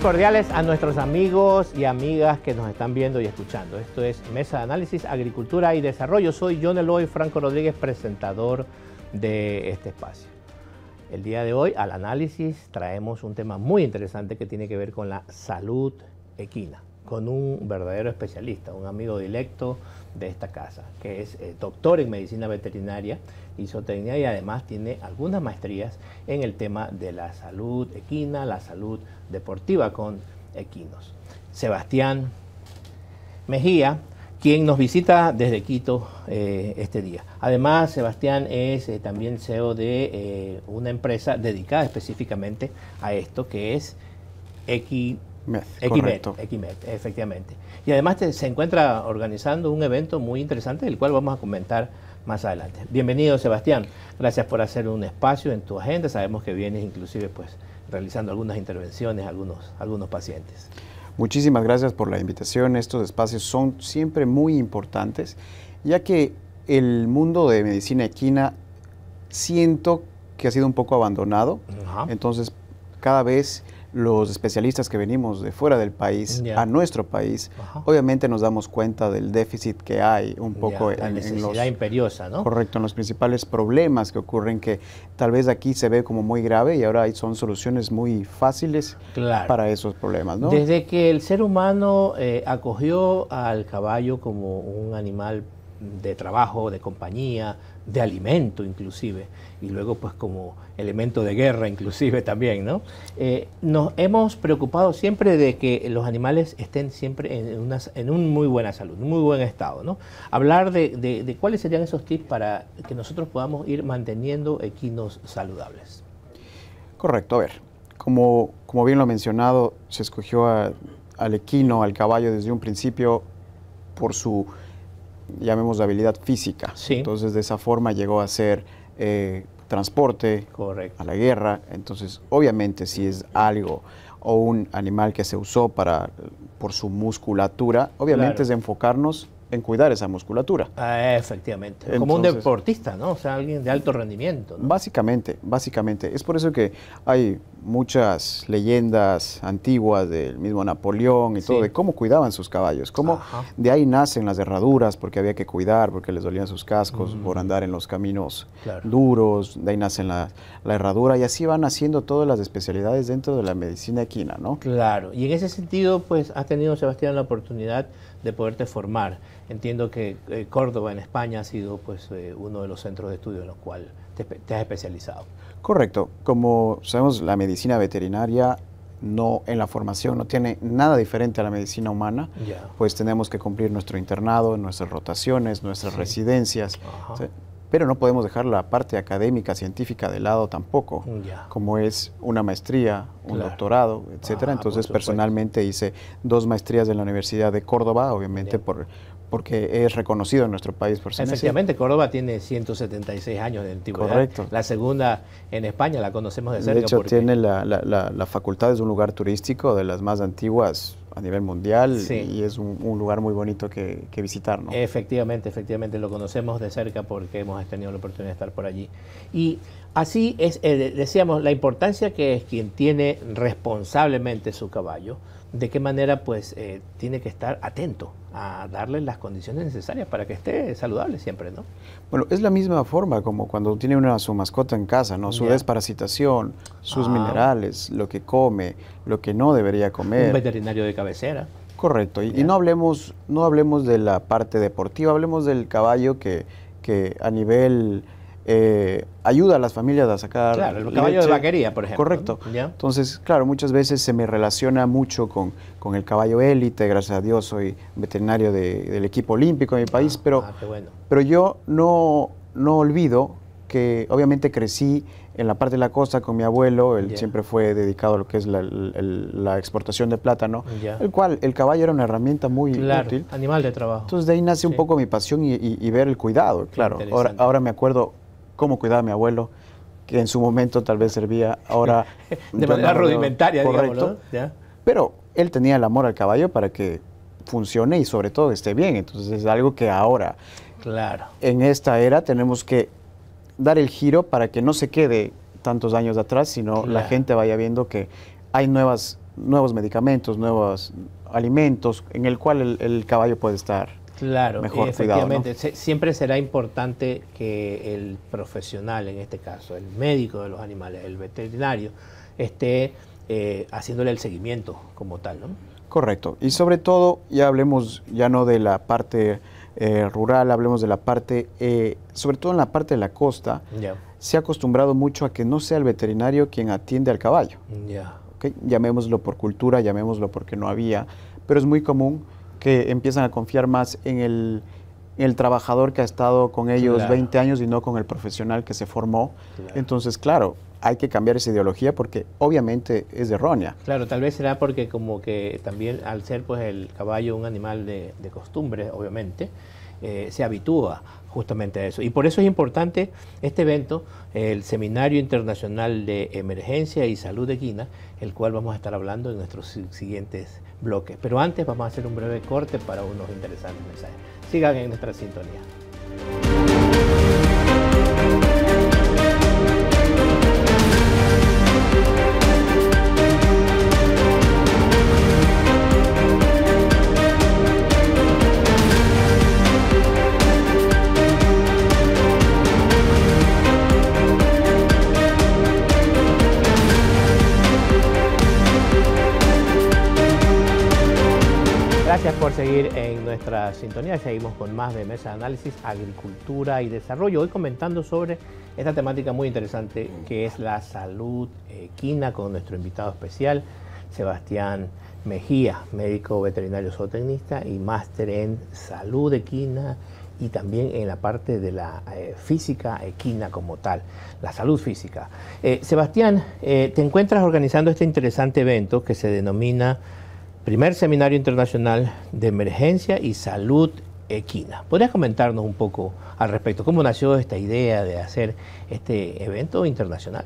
cordiales a nuestros amigos y amigas que nos están viendo y escuchando. Esto es Mesa de Análisis, Agricultura y Desarrollo. Soy John Eloy Franco Rodríguez, presentador de este espacio. El día de hoy al análisis traemos un tema muy interesante que tiene que ver con la salud equina con un verdadero especialista, un amigo directo de esta casa, que es eh, doctor en medicina veterinaria y zootecnia y además tiene algunas maestrías en el tema de la salud equina, la salud deportiva con equinos. Sebastián Mejía, quien nos visita desde Quito eh, este día. Además, Sebastián es eh, también CEO de una empresa dedicada específicamente a esto, que es Equi Equimed, efectivamente. Y además se encuentra organizando un evento muy interesante, del cual vamos a comentar más adelante. Bienvenido, Sebastián. Gracias por hacer un espacio en tu agenda. Sabemos que vienes inclusive pues realizando algunas intervenciones a algunos, algunos pacientes. Muchísimas gracias por la invitación. Estos espacios son siempre muy importantes, ya que el mundo de medicina equina siento que ha sido un poco abandonado. Entonces, cada vez los especialistas que venimos de fuera del país a nuestro país, obviamente nos damos cuenta del déficit que hay un poco en, los, imperiosa, ¿no? Correcto, en los principales problemas que ocurren que tal vez aquí se ve como muy grave y ahora son soluciones muy fáciles para esos problemas, Desde que el ser humano eh, acogió al caballo como un animal de trabajo, de compañía, de alimento inclusive, y luego pues como elemento de guerra inclusive también, ¿no? Eh, nos hemos preocupado siempre de que los animales estén siempre en, una, en un muy buena salud, un muy buen estado, ¿no? Hablar de, cuáles serían esos tips para que nosotros podamos ir manteniendo equinos saludables. Correcto, a ver, como, como bien lo ha mencionado, se escogió al equino, al caballo desde un principio por su llamemos de habilidad física. Entonces, de esa forma llegó a ser eh, transporte a la guerra. Entonces, obviamente, si es algo o un animal que se usó para por su musculatura, obviamente es enfocarnos en cuidar esa musculatura. Ah, efectivamente. Como un deportista, ¿no? O sea, alguien de alto rendimiento. Básicamente, básicamente. Es por eso que hay muchas leyendas antiguas del mismo Napoleón y todo, de cómo cuidaban sus caballos, cómo de ahí nacen las herraduras, porque había que cuidar, porque les dolían sus cascos mm. por andar en los caminos duros, de ahí nacen la, la, herradura y así van haciendo todas las especialidades dentro de la medicina equina, ¿no? Claro, y en ese sentido, pues has tenido, Sebastián, la oportunidad de poderte formar. Entiendo que eh, Córdoba en España ha sido pues, eh, uno de los centros de estudio en los cuales te, has especializado. Correcto. Como sabemos, la medicina veterinaria no en la formación no tiene nada diferente a la medicina humana, pues tenemos que cumplir nuestro internado, nuestras rotaciones, nuestras residencias. Pero no podemos dejar la parte académica, científica de lado tampoco, como es una maestría, un doctorado, etcétera. Ah, Entonces, personalmente hice dos maestrías en la Universidad de Córdoba, obviamente por porque es reconocido en nuestro país por ser Efectivamente, Córdoba tiene 176 años de antigüedad. Correcto. La segunda en España la conocemos de cerca. De hecho, porque... tiene la, la, facultad, es un lugar turístico de las más antiguas a nivel mundial y es un, lugar muy bonito que, que, visitar, ¿no? Efectivamente, efectivamente, lo conocemos de cerca porque hemos tenido la oportunidad de estar por allí. Y así es, eh, decíamos, la importancia que es quien tiene responsablemente su caballo, de qué manera pues eh, tiene que estar atento a darle las condiciones necesarias para que esté saludable siempre, ¿no? Bueno, es la misma forma como cuando tiene una su mascota en casa, ¿no? Su desparasitación, sus ah. minerales, lo que come, lo que no debería comer. Un veterinario de cabecera. Correcto, y, y, no hablemos no hablemos de la parte deportiva, hablemos del caballo que, que a nivel eh, ayuda a las familias a sacar. Claro, el caballo de vaquería, por ejemplo. Correcto. Entonces, claro, muchas veces se me relaciona mucho con, con el caballo élite, gracias a Dios soy veterinario del equipo olímpico de mi país, ah, pero, ah, pero yo no, no olvido que obviamente crecí en la parte de la costa con mi abuelo, él siempre fue dedicado a lo que es la, exportación de plátano, el cual el caballo era una herramienta muy útil. Animal de trabajo. Entonces de ahí nace un poco mi pasión y, y ver el cuidado, claro. Ahora, ahora me acuerdo cómo cuidaba a mi abuelo, que en su momento tal vez servía ahora... de manera rudimentaria, digamos, Pero él tenía el amor al caballo para que funcione y sobre todo esté bien. Entonces es algo que ahora, claro. en esta era, tenemos que dar el giro para que no se quede tantos años atrás, sino la gente vaya viendo que hay nuevas, nuevos medicamentos, nuevos alimentos en el cual el caballo puede estar Claro, eh, efectivamente. Siempre será importante que el profesional, en este caso, el médico de los animales, el veterinario, esté eh, haciéndole el seguimiento como tal, ¿no? Correcto. Y sobre todo, ya hablemos ya no de la parte eh, rural, hablemos de la parte, sobre todo en la parte de la costa, se ha acostumbrado mucho a que no sea el veterinario quien atiende al caballo. ¿okay? Llamémoslo por cultura, llamémoslo porque no había, pero es muy común que empiezan a confiar más en el, trabajador que ha estado con ellos 20 años y no con el profesional que se formó. Entonces, claro, hay que cambiar esa ideología porque obviamente es errónea. Claro, tal vez será porque como que también al ser pues el caballo un animal de, de costumbres, obviamente, eh, se habitúa justamente a eso. Y por eso es importante este evento, el Seminario Internacional de Emergencia y Salud de Guinea el cual vamos a estar hablando en nuestros siguientes bloques. Pero antes vamos a hacer un breve corte para unos interesantes mensajes. Sigan en nuestra sintonía. Gracias por seguir en nuestra sintonía. Seguimos con más de Mesa de Análisis, Agricultura y Desarrollo. Hoy comentando sobre esta temática muy interesante que es la salud equina con nuestro invitado especial, Sebastián Mejía, médico veterinario zootecnista y máster en salud equina y también en la parte de la eh, física equina como tal, la salud física. Eh, Sebastián, eh, te encuentras organizando este interesante evento que se denomina primer seminario internacional de emergencia y salud equina. ¿Podrías comentarnos un poco al respecto? ¿Cómo nació esta idea de hacer este evento internacional?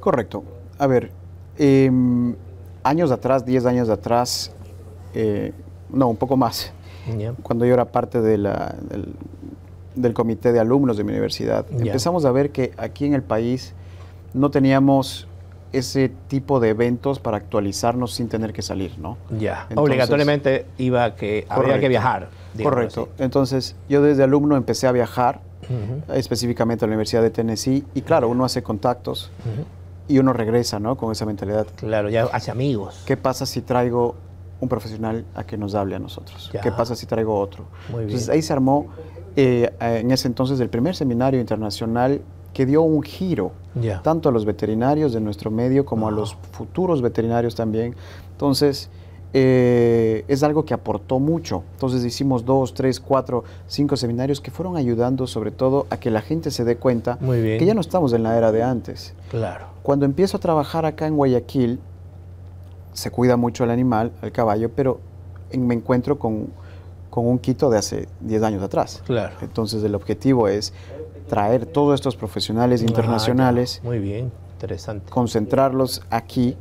Correcto. A ver, em, años atrás, 10 años atrás, eh, no, un poco más, cuando yo era parte del, comité de alumnos de mi universidad, empezamos a ver que aquí en el país no teníamos ese tipo de eventos para actualizarnos sin tener que salir, ¿no? Ya, obligatoriamente iba que, que viajar. Correcto. Entonces, yo desde alumno empecé a viajar, específicamente a la Universidad de Tennessee, y claro, uno hace contactos y uno regresa, ¿no? Con esa mentalidad. Claro, ya hace amigos. ¿Qué pasa si traigo un profesional a que nos hable a nosotros? ¿Qué pasa si traigo otro? Muy bien. Entonces, ahí se armó eh, en ese entonces el primer seminario internacional que dio un giro, tanto a los veterinarios de nuestro medio como a ah. los futuros veterinarios también. Entonces, eh, es algo que aportó mucho. Entonces hicimos dos, tres, cuatro, cinco seminarios que fueron ayudando sobre todo a que la gente se dé cuenta que ya no estamos en la era de antes. Claro. Cuando empiezo a trabajar acá en Guayaquil, se cuida mucho al animal, al caballo, pero me encuentro con, un Quito de hace 10 años atrás. Claro. Entonces el objetivo es traer todos estos profesionales ah, internacionales. muy bien, interesante. Concentrarlos aquí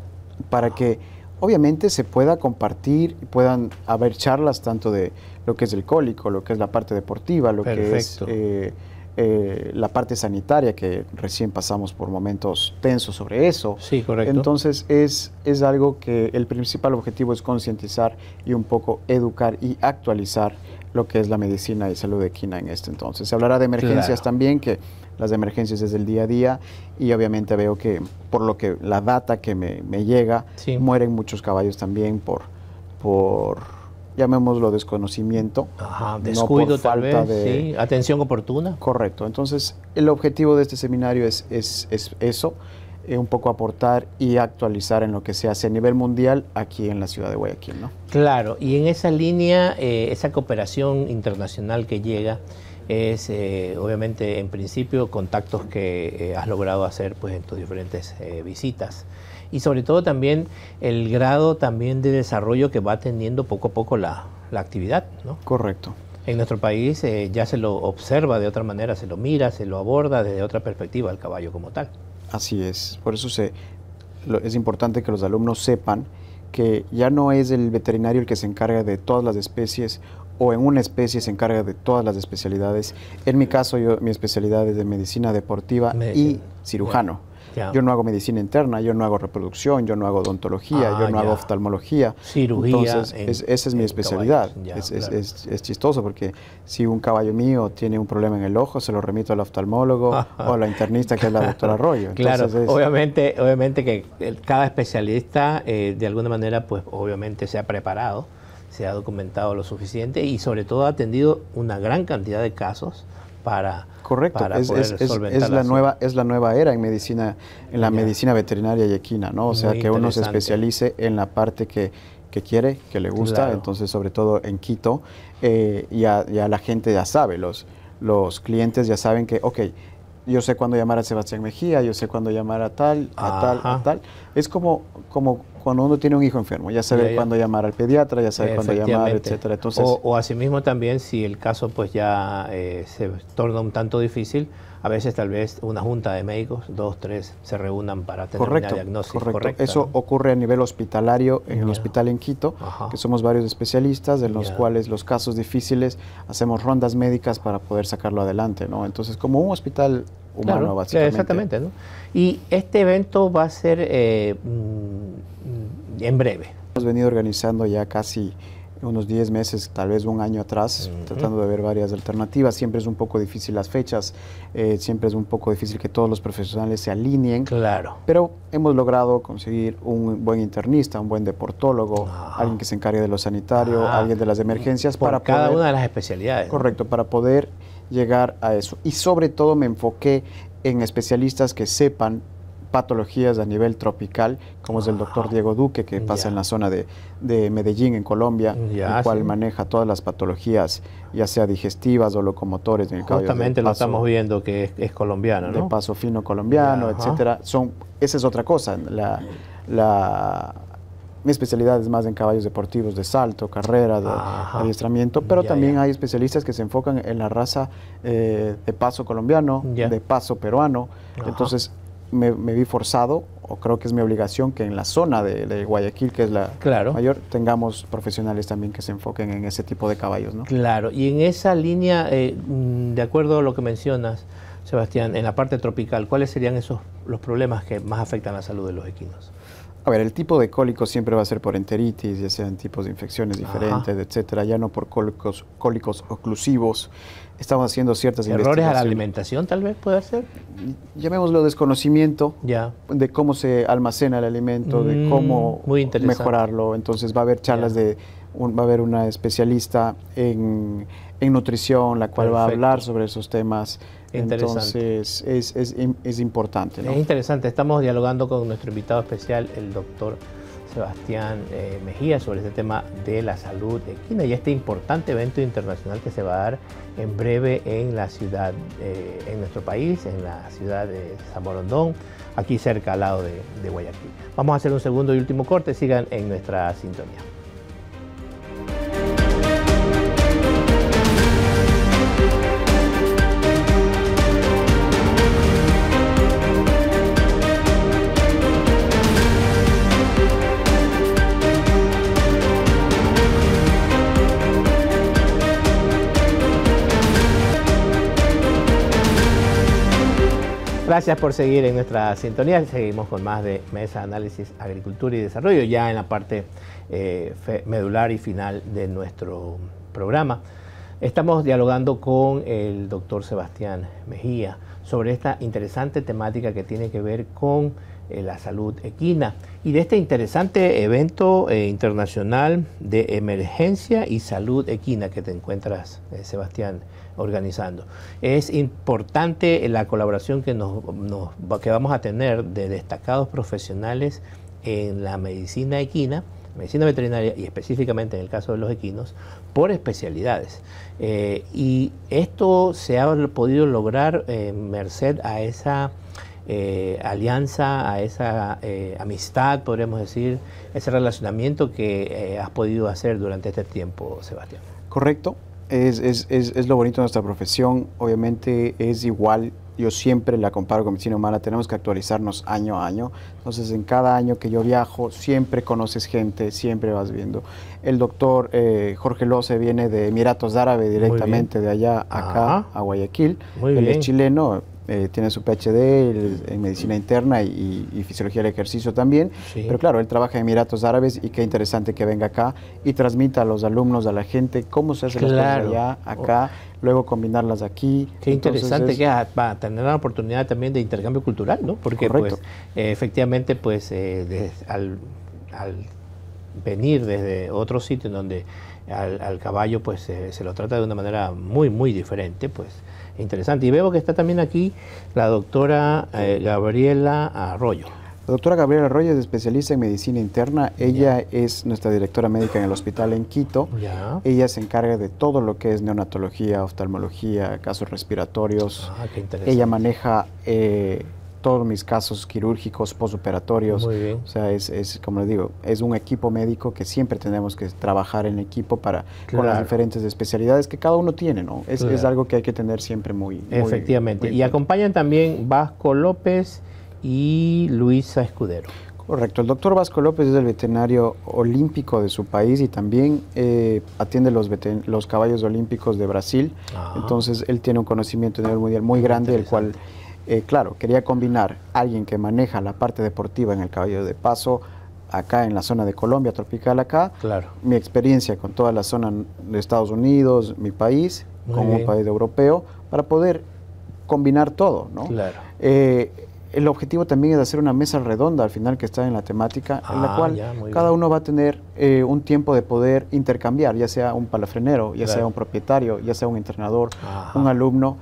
para que obviamente se pueda compartir y puedan haber charlas tanto de lo que es el cólico, lo que es la parte deportiva, lo que es eh, eh, la parte sanitaria, que recién pasamos por momentos tensos sobre eso. Sí, correcto. Entonces es, es algo que el principal objetivo es concientizar y un poco educar y actualizar lo que es la medicina y salud equina en este entonces. Se hablará de emergencias también, que las emergencias es el día a día y obviamente veo que por lo que la data que me, me llega, mueren muchos caballos también por, por llamémoslo desconocimiento, descuido no falta de atención oportuna. Correcto, entonces el objetivo de este seminario es, es, es eso, eh, un poco aportar y actualizar en lo que se hace a nivel mundial aquí en la ciudad de Guayaquil, ¿no? Claro, y en esa línea, eh, esa cooperación internacional que llega es eh, obviamente en principio contactos que has logrado hacer pues en tus diferentes visitas y sobre todo también el grado también de desarrollo que va teniendo poco a poco la, actividad, ¿no? Correcto. En nuestro país ya se lo observa de otra manera, se lo mira, se lo aborda desde otra perspectiva el caballo como tal. Así es, por eso es importante que los alumnos sepan que ya no es el veterinario el que se encarga de todas las especies o en una especie se encarga de todas las especialidades. En mi caso, yo, mi especialidad es de medicina deportiva y cirujano. Yo no hago medicina interna, yo no hago reproducción, yo no hago odontología, yo ah, no hago oftalmología. Cirugía. Entonces, esa es mi especialidad. es, chistoso porque si un caballo mío tiene un problema en el ojo, se lo remito al oftalmólogo o a la internista que es la doctora Arroyo. claro, obviamente, obviamente que cada especialista eh, de alguna manera, pues obviamente se ha preparado, se ha documentado lo suficiente y sobre todo ha atendido una gran cantidad de casos para correcto es, la nueva es la nueva era en medicina en la medicina veterinaria y equina no o sea que uno se especialice en la parte que quiere, que le gusta, entonces sobre todo en Quito eh, ya, la gente ya sabe, los, los clientes ya saben que, ok, yo sé cuándo llamar a Sebastián Mejía, yo sé cuándo llamar a tal, a tal, a tal. Es como, como cuando uno tiene un hijo enfermo, ya sabe cuándo llamar al pediatra, ya sabe cuándo llamar, etcétera. o, asimismo también, si el caso pues ya eh, se torna un tanto difícil, a veces tal vez una junta de médicos, dos, tres, se reúnan para tener una diagnóstico. correcto. Eso ocurre a nivel hospitalario en el hospital en Quito, que somos varios especialistas, en los cuales los casos difíciles hacemos rondas médicas para poder sacarlo adelante, ¿no? Entonces, como un hospital Exactamente, ¿no? Y este evento va a ser eh, mm, en breve. Hemos venido organizando ya casi unos 10 meses, tal vez un año atrás, tratando de ver varias alternativas. Siempre es un poco difícil las fechas, eh, siempre es un poco difícil que todos los profesionales se alineen. Claro. Pero hemos logrado conseguir un buen internista, un buen deportólogo, ah. alguien que se encargue de lo sanitario, ah. alguien de las emergencias. para cada una de las especialidades. Correcto, para poder llegar a eso. Y sobre todo me enfoqué en especialistas que sepan patologías a nivel tropical, como es el doctor ah, Diego Duque, que pasa en la zona de, de Medellín, en Colombia, el cual maneja todas las patologías, ya sea digestivas o locomotores. En Justamente lo estamos viendo que es, colombiano, ¿no? De paso fino colombiano, etcétera. Son, esa es otra cosa, la, la mi especialidad es más en caballos deportivos de salto, carrera, de adiestramiento, pero también hay especialistas que se enfocan en la raza eh, de paso colombiano, de paso peruano. Entonces me, vi forzado, o creo que es mi obligación, que en la zona de, Guayaquil, que es la mayor, tengamos profesionales también que se enfoquen en ese tipo de caballos. ¿no? Claro, y en esa línea, eh, mm, de acuerdo a lo que mencionas, Sebastián, en la parte tropical, ¿cuáles serían esos los problemas que más afectan la salud de los equinos? A ver, el tipo de cólico siempre va a ser por enteritis, ya sean tipos de infecciones diferentes, etcétera, ya no por cólicos, cólicos oclusivos. Estamos haciendo ciertas investigaciones. ¿Errores a la alimentación tal vez puede ser? Llamémoslo desconocimiento de cómo se almacena el alimento, de cómo mm, mejorarlo. Entonces va a haber charlas de va a haber una especialista en, nutrición, la cual va a hablar sobre esos temas. Entonces es, es, es importante. Es interesante, estamos dialogando con nuestro invitado especial, el doctor Sebastián eh, Mejía, sobre este tema de la salud de equina y este importante evento internacional que se va a dar en breve en la ciudad, eh, en nuestro país, en la ciudad de Zamorondón, aquí cerca al lado de Guayaquil. Vamos a hacer un segundo y último corte, sigan en nuestra sintonía. Gracias por seguir en nuestra sintonía. Seguimos con más de Mesa Análisis Agricultura y Desarrollo, ya en la parte eh, medular y final de nuestro programa. Estamos dialogando con el doctor Sebastián Mejía sobre esta interesante temática que tiene que ver con la salud equina y de este interesante evento eh, internacional de emergencia y salud equina que te encuentras, eh, Sebastián, organizando. Es importante la colaboración que, nos, que vamos a tener de destacados profesionales en la medicina equina medicina veterinaria y específicamente en el caso de los equinos, por especialidades. Eh, y esto se ha podido lograr merced a esa eh, alianza, a esa eh, amistad, podríamos decir, ese relacionamiento que eh, has podido hacer durante este tiempo, Sebastián. Correcto, es, lo bonito de nuestra profesión, obviamente es igual. Yo siempre la comparo con medicina humana, tenemos que actualizarnos año a año. Entonces, en cada año que yo viajo, siempre conoces gente, siempre vas viendo. El doctor Jorge Lose viene de Emiratos Árabes directamente, de allá acá, a Guayaquil. Él es chileno, eh, tiene su PhD en eh, medicina interna y, fisiología del ejercicio también. Pero claro, él trabaja en Emiratos Árabes y qué interesante que venga acá y transmita a los alumnos, a la gente, cómo se hace claro. las acá, luego combinarlas aquí. Qué interesante que ah, va a tener la oportunidad también de intercambio cultural, ¿no? Porque pues, eh, efectivamente, pues al, venir desde otro sitio en donde al, caballo pues se lo trata de una manera muy muy diferente pues interesante. Y veo que está también aquí la doctora eh, Gabriela Arroyo. La doctora Gabriela Arroyo es especialista en medicina interna. Ella es nuestra directora médica en el hospital en Quito. Ella se encarga de todo lo que es neonatología, oftalmología, casos respiratorios. Ah, qué interesante. Ella maneja eh, todos mis casos quirúrgicos, posoperatorios. O sea, es, es, como le digo, es un equipo médico que siempre tenemos que trabajar en equipo para con las diferentes especialidades que cada uno tiene, ¿no? Es, algo que hay que tener siempre muy. Efectivamente. y acompañan también Vasco López y Luisa Escudero. Correcto. El doctor Vasco López es el veterinario olímpico de su país y también eh, atiende los, los caballos olímpicos de Brasil. Ah. Entonces, él tiene un conocimiento a nivel mundial muy grande, el cual eh, claro, quería combinar a alguien que maneja la parte deportiva en el caballo de paso, acá en la zona de Colombia, tropical acá, claro. mi experiencia con toda la zona de Estados Unidos, mi país, como un país europeo, para poder combinar todo, ¿no? Claro. Eh, el objetivo también es hacer una mesa redonda al final que está en la temática, en la ah, cual cada uno va a tener eh, un tiempo de poder intercambiar, ya sea un palafrenero, ya sea un propietario, ya sea un entrenador, un alumno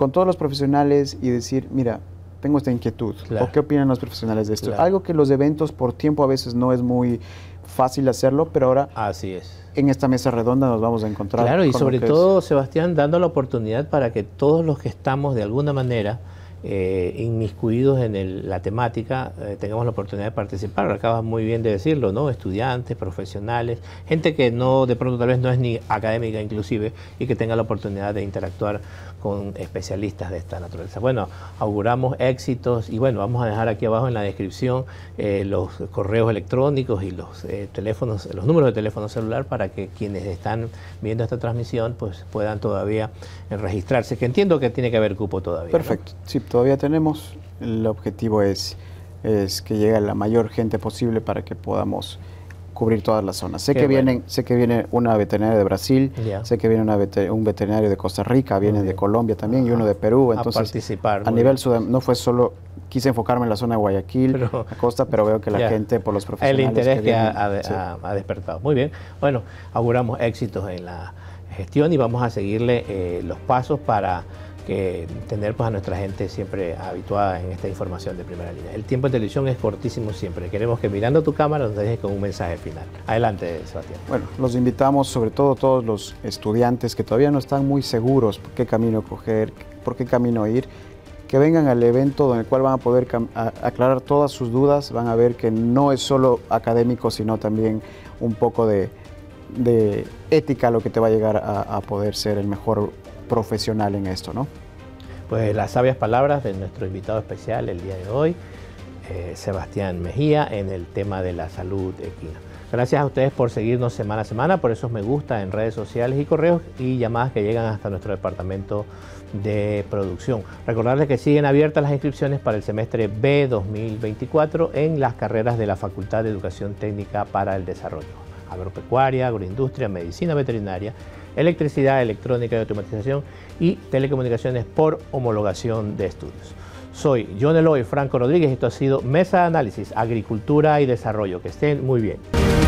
con todos los profesionales y decir, mira, tengo esta inquietud, o qué opinan los profesionales de esto. Algo que los eventos por tiempo a veces no es muy fácil hacerlo, pero ahora así es. En esta mesa redonda nos vamos a encontrar. Claro, y sobre todo, Sebastián, dando la oportunidad para que todos los que estamos de alguna manera eh, inmiscuidos en la temática eh, tengamos la oportunidad de participar. Acabas muy bien de decirlo, ¿no? Estudiantes, profesionales, gente que no, de pronto tal vez no es ni académica inclusive y que tenga la oportunidad de interactuar con especialistas de esta naturaleza. Bueno, auguramos éxitos y bueno, vamos a dejar aquí abajo en la descripción eh, los correos electrónicos y los teléfonos, los números de teléfono celular para que quienes están viendo esta transmisión pues puedan todavía registrarse, que entiendo que tiene que haber cupo todavía. Perfecto, sí todavía tenemos. El objetivo es, es que llegue la mayor gente posible para que podamos cubrir todas las zonas. Sé que vienen, sé que viene una veterinaria de Brasil, sé que viene un veterinario de Costa Rica, viene de Colombia también y uno de Perú. Entonces, a participar. A nivel no fue solo quise enfocarme en la zona de Guayaquil, la costa, pero veo que la gente por los profesionales. El interés que, ha, ha, despertado. Muy bien. Bueno, auguramos éxitos en la gestión y vamos a seguirle eh, los pasos para que tener pues, a nuestra gente siempre habituada en esta información de primera línea. El tiempo de televisión es cortísimo siempre. Queremos que mirando tu cámara nos dejes con un mensaje final. Adelante, Sebastián. Bueno, los invitamos, sobre todo todos los estudiantes que todavía no están muy seguros por qué camino coger, por qué camino ir, que vengan al evento donde el cual van a poder aclarar todas sus dudas, van a ver que no es solo académico, sino también un poco de, ética lo que te va a llegar a, a poder ser el mejor profesional en esto, ¿no? Pues las sabias palabras de nuestro invitado especial el día de hoy, eh, Sebastián Mejía, en el tema de la salud equina. Gracias a ustedes por seguirnos semana a semana, por esos me gusta en redes sociales y correos y llamadas que llegan hasta nuestro departamento de producción. Recordarles que siguen abiertas las inscripciones para el semestre B 2024 en las carreras de la Facultad de Educación Técnica para el Desarrollo, agropecuaria, agroindustria, medicina veterinaria electricidad, electrónica y automatización y telecomunicaciones por homologación de estudios. Soy John Eloy Franco Rodríguez y esto ha sido Mesa de Análisis, Agricultura y Desarrollo. Que estén muy bien.